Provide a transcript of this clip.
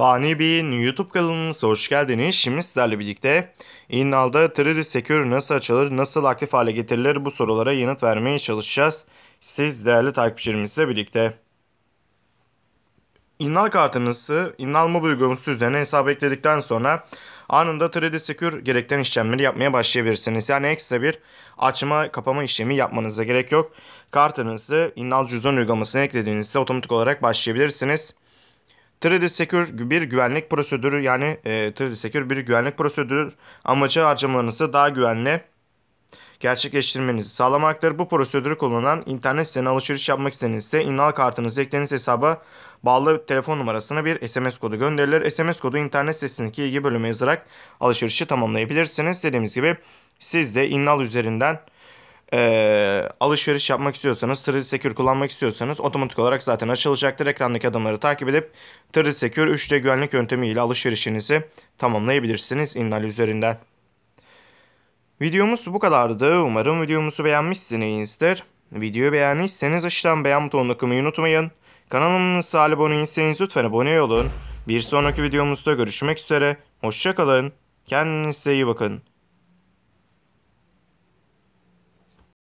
Fani Bey'in YouTube kanalınıza hoş geldiniz. Şimdi sizlerle birlikte İnnal'da Trade Secure nasıl açılır, nasıl aktif hale getirilir bu sorulara yanıt vermeye çalışacağız. Siz değerli takipçilerimizle birlikte. İnnal kartınızı İnnal Mobil uygulaması üzerine hesap ekledikten sonra anında Trade Secure gerekten işlemleri yapmaya başlayabilirsiniz. Yani ekstra bir açma kapama işlemi yapmanıza gerek yok. Kartınızı İnnal cüzdan uygulamasına eklediğinizde otomatik olarak başlayabilirsiniz. Trade Secure bir güvenlik prosedürü yani e, Trade Secure bir güvenlik prosedürü amacı harcamalarınızı daha güvenli gerçekleştirmenizi sağlamaktır. Bu prosedürü kullanılan internet sitesine alışveriş yapmak istediğinizde inal kartınızı eklediğiniz hesaba bağlı telefon numarasına bir SMS kodu gönderilir. SMS kodu internet sitesindeki ilgi bölümü yazarak alışverişi tamamlayabilirsiniz. Dediğimiz gibi siz de inal üzerinden e, alışveriş yapmak istiyorsanız, 3D Secure kullanmak istiyorsanız otomatik olarak zaten açılacaktır. Ekrandaki adımları takip edip 3D Secure 3D güvenlik yöntemi ile alışverişinizi tamamlayabilirsiniz Innal üzerinden. Videomuz bu kadardı. Umarım videomuzu beğenmişsinizdir. Videoyu beğendiyseniz aşağıdan beğen butonuna tıklamayı unutmayın. Kanalımıza abone değilseniz lütfen abone olun. Bir sonraki videomuzda görüşmek üzere. Hoşçakalın. Kendinize iyi bakın.